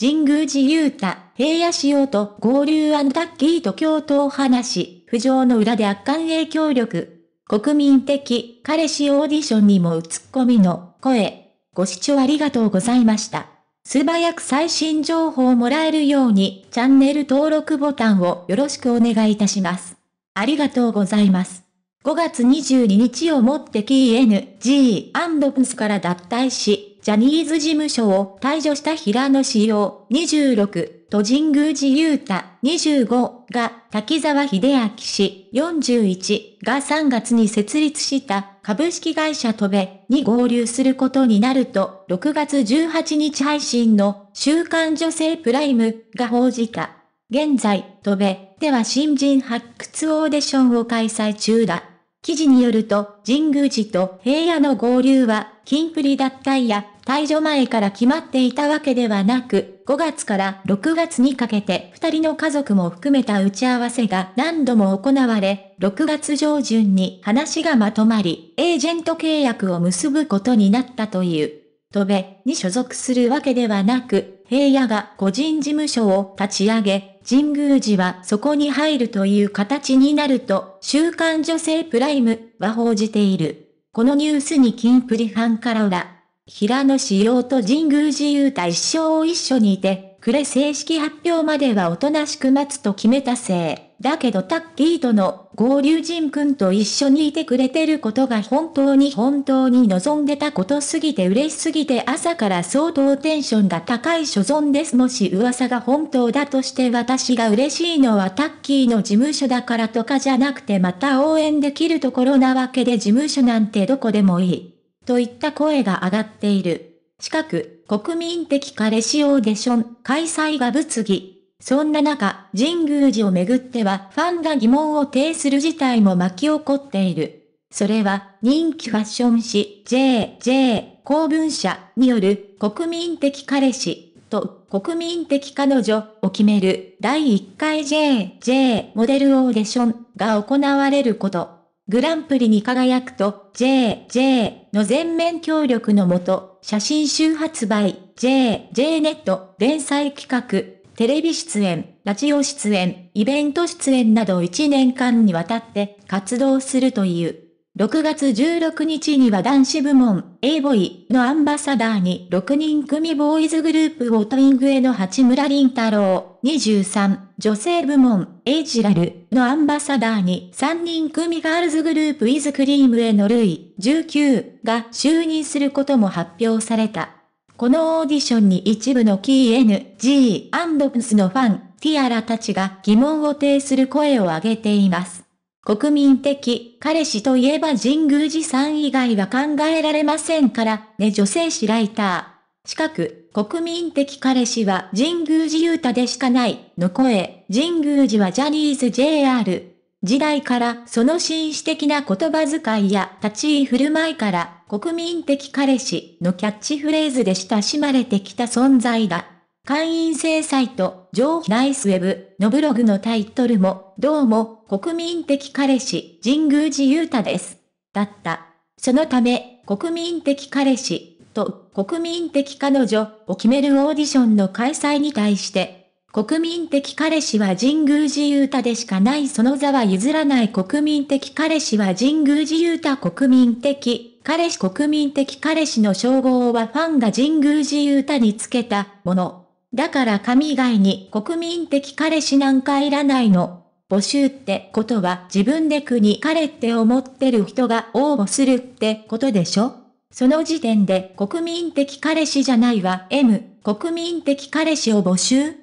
神宮寺勇太、平野仕様と合流アンタッキーと共闘話、浮上の裏で圧巻影響力。国民的彼氏オーディションにもツッコミの声。ご視聴ありがとうございました。素早く最新情報をもらえるようにチャンネル登録ボタンをよろしくお願いいたします。ありがとうございます。5月22日をもって KNG& アンスから脱退し、ジャニーズ事務所を退場した平野志陽26と神宮寺勇太25が滝沢秀明氏41が3月に設立した株式会社トベに合流することになると6月18日配信の週刊女性プライムが報じた。現在、トベでは新人発掘オーディションを開催中だ。記事によると、神宮寺と平野の合流は金プリ脱退や退場前から決まっていたわけではなく、5月から6月にかけて2人の家族も含めた打ち合わせが何度も行われ、6月上旬に話がまとまり、エージェント契約を結ぶことになったという。とべに所属するわけではなく、平野が個人事務所を立ち上げ、神宮寺はそこに入るという形になると、週刊女性プライムは報じている。このニュースにキンプリファンから裏。平野紫耀と神宮寺勇太一生を一緒にいて、暮れ正式発表まではおとなしく待つと決めたせい。だけどタッキーとの合流人君と一緒にいてくれてることが本当に本当に望んでたことすぎて嬉しすぎて朝から相当テンションが高い所存です。もし噂が本当だとして私が嬉しいのはタッキーの事務所だからとかじゃなくてまた応援できるところなわけで事務所なんてどこでもいい。といった声が上がっている。近く、国民的彼氏オーディション開催が物議。そんな中、神宮寺をめぐってはファンが疑問を呈する事態も巻き起こっている。それは、人気ファッション誌 JJ 公文社による国民的彼氏と国民的彼女を決める第1回 JJ モデルオーディションが行われること。グランプリに輝くと JJ の全面協力のもと、写真集発売 JJ ネット連載企画テレビ出演、ラジオ出演、イベント出演など1年間にわたって活動するという。6月16日には男子部門 A ボイのアンバサダーに6人組ボーイズグループをトイングへの八村林太郎23女性部門エイジラルのアンバサダーに3人組ガールズグループイズクリームへのルイ19が就任することも発表された。このオーディションに一部の KNG& プスのファン、ティアラたちが疑問を呈する声を上げています。国民的、彼氏といえば神宮寺さん以外は考えられませんから、ね女性誌ライター。近く、国民的彼氏は神宮寺う太でしかない、の声、神宮寺はジャニーズ JR。時代からその紳士的な言葉遣いや立ち居振る舞いから国民的彼氏のキャッチフレーズで親しまれてきた存在だ。会員制サイト、上ナイスウェブのブログのタイトルも、どうも国民的彼氏神宮寺雄太です。だった。そのため、国民的彼氏と国民的彼女を決めるオーディションの開催に対して国民的彼氏は神宮寺勇太でしかないその座は譲らない国民的彼氏は神宮寺勇太国民的彼氏国民的彼氏の称号はファンが神宮寺勇太につけたもの。だから神以外に国民的彼氏なんかいらないの。募集ってことは自分で国彼って思ってる人が応募するってことでしょその時点で国民的彼氏じゃないわ M 国民的彼氏を募集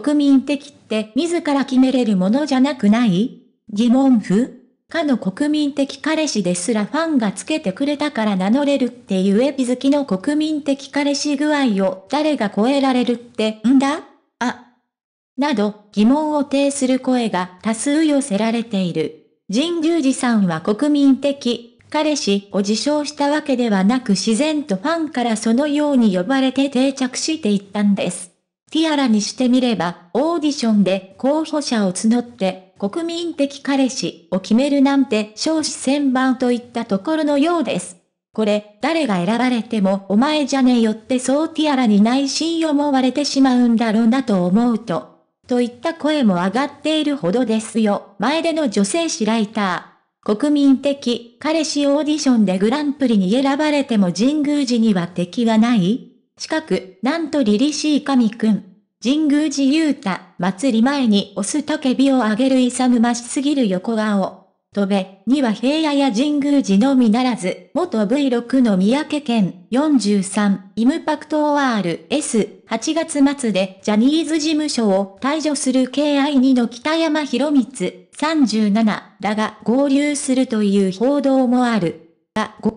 国民的って自ら決めれるものじゃなくない疑問符かの国民的彼氏ですらファンがつけてくれたから名乗れるっていうエピ好きの国民的彼氏具合を誰が超えられるってんだあ。など疑問を呈する声が多数寄せられている。神宮寺さんは国民的彼氏を自称したわけではなく自然とファンからそのように呼ばれて定着していったんです。ティアラにしてみれば、オーディションで候補者を募って、国民的彼氏を決めるなんて少子千番といったところのようです。これ、誰が選ばれてもお前じゃねえよってそうティアラに内心思われてしまうんだろうなと思うと。といった声も上がっているほどですよ。前での女性誌ライター。国民的彼氏オーディションでグランプリに選ばれても神宮寺には敵はない近く、なんと凛々しい神くん。神宮寺ゆうた、祭り前に押すたけびを上げる勇ましすぎる横顔。とべ、には平野や神宮寺のみならず、元 V6 の三宅県43、イムパクト ORS、8月末でジャニーズ事務所を退場する KI2 の北山博光、37だが合流するという報道もある。が、合